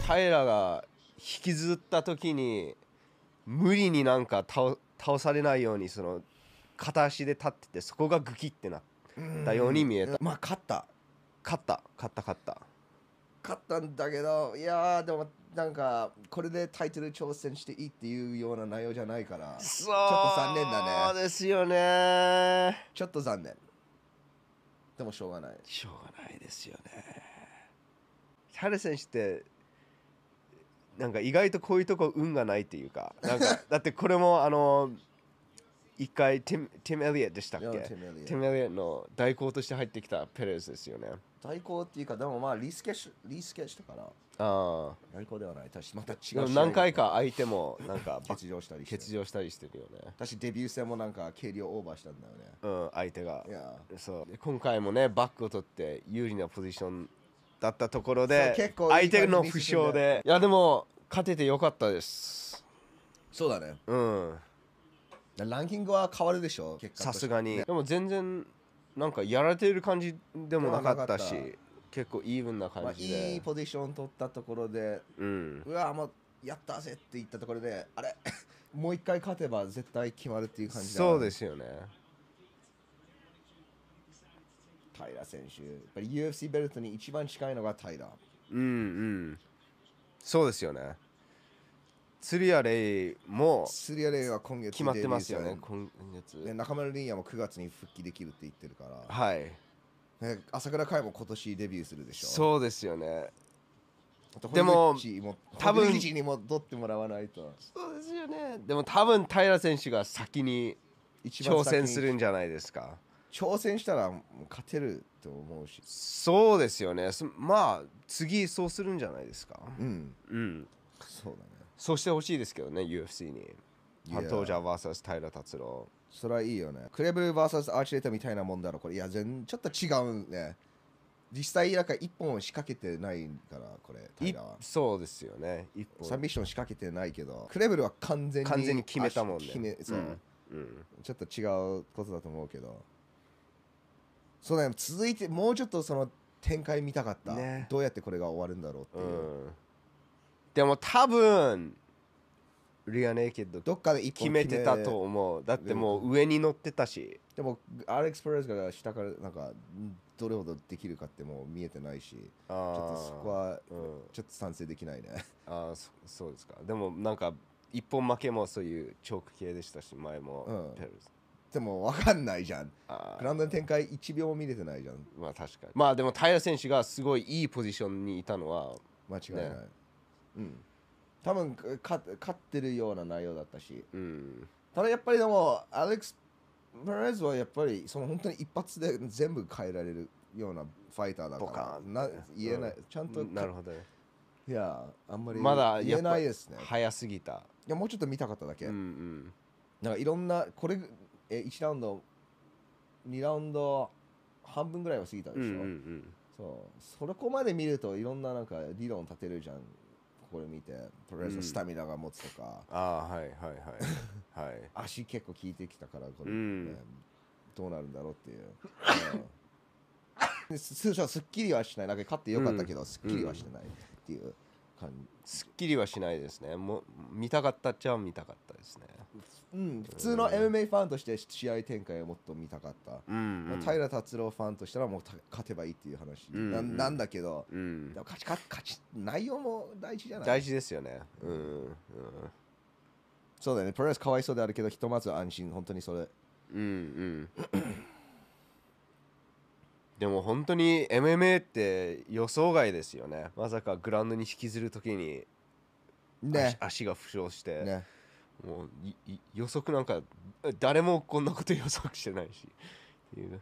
平が引きずった時に無理になんか倒されないようにその片足で立っててそこがグキってなったように見えたまあ勝った勝った勝った勝った勝ったんだけどいやでもなんかこれでタイトル挑戦していいっていうような内容じゃないからちょっと残念だねそうですよねちょっと残念でもしょうがないしょうがないですよねハル選手ってなんか意外とこういうとこ運がないっていうか なんかだってこれもあの一回ティム・ティムエリエットでしたっけティム・エリエットの代行として入ってきたペレズですよね代行っていうかでもまあリスケュリスケュだからああ代行ではない私また違う何回か相手もなんか欠場したり欠場したりしてるよね私デビュー戦もなんか軽量オーバーしたんだよねうん相手がそう今回もねバックを取って有利なポジションだったところで相手の負傷でいやでも勝ててよかったですそうだねうんランキングは変わるでしょさすがに、でも全然なんかやられてる感じでもなかったし結構イーブンな感じで、いいポジション取ったところで、ううわもうやったぜって言ったところであれ もう一回勝てば絶対決まるっていう感じそうですよね平選手、やっぱり UFC ベルトに一番近いのが平。うんうん。そうですよね。釣りアレイも釣りアレイは今月決まってますよね、今月。で中村凛也も9月に復帰できるって言ってるから。はい。朝倉海も今年デビューするでしょ。う。そうですよね。でも多分に戻ってもらわないとそうですよねでも多分平選手が先に挑戦するんじゃないですか挑戦したら勝てると思うしそうですよねまあ次そうするんじゃないですかうん、うん、そうだねそうしてほしいですけどね UFC にハントージャー VS 平達郎それはいいよねクレブル VS アーチレーターみたいなもんだろこれいや全ちょっと違うね実際なんか1本仕掛けてないからこれラはそうですよね1本サミッション仕掛けてないけどクレブルは完全に完全に決めたもんね、決めそう、うん、ちょっと違うことだと思うけどそうだよ続いてもうちょっとその展開見たかった、ね、どうやってこれが終わるんだろうっていう、うん、でも多分リアネイケッドどっかで決めてたと思うだってもう上に乗ってたしでもアレックス・プレスが下からなんかどれほどできるかってもう見えてないしちょっとそこは、うん、ちょっと賛成できないねああそそうですかでもなんか一本負けもそういうチョーク系でしたし前も、ペルスても分かんないじゃんあグラウンドの展開1秒も見れてないじゃんまあ確かにまあでも平選手がすごいいいポジションにいたのは間違いない、ねうん多分か勝ってるような内容だったし、うん、ただやっぱりでもアレックス・パレズはやっぱりその本当に一発で全部変えられるようなファイターだからな言えない、うん、ちゃんとなるほどねいやあんまりまだ言えないですね早すぎたいやもうちょっと見たかっただけ、うんうん、なんかいろんなこれえ1ラウンド2ラウンド半分ぐらいは過ぎたでしょ、うんうんうん、そうそこまで見るといろんななんか理論立てるじゃんこれ見てとりあえずスタミナが持つとか、うん、あはいはいはい、はい、足結構効いてきたからこれ、ねうん、どうなるんだろうっていう、うん、通常すっきりはしないなんか勝ってよかったけど、すっきりはしてないっていう。感じすっきりはしないですねも見たかったっちゃ見たかったですねうん普通の MMA ファンとして試合展開をもっと見たかった、うんうん、平達郎ファンとしたらもう勝てばいいっていう話、うんうん、なんだけど、うん、勝ち勝ち内容も大事じゃない大事ですよねうん、うん、そうだねプロレスかわいそうであるけどひとまず安心本当にそれうんうんでも本当に MMA って予想外ですよねまさかグラウンドに引きずる時にね足が負傷して、ね、もう予測なんか誰もこんなこと予測してないしっていう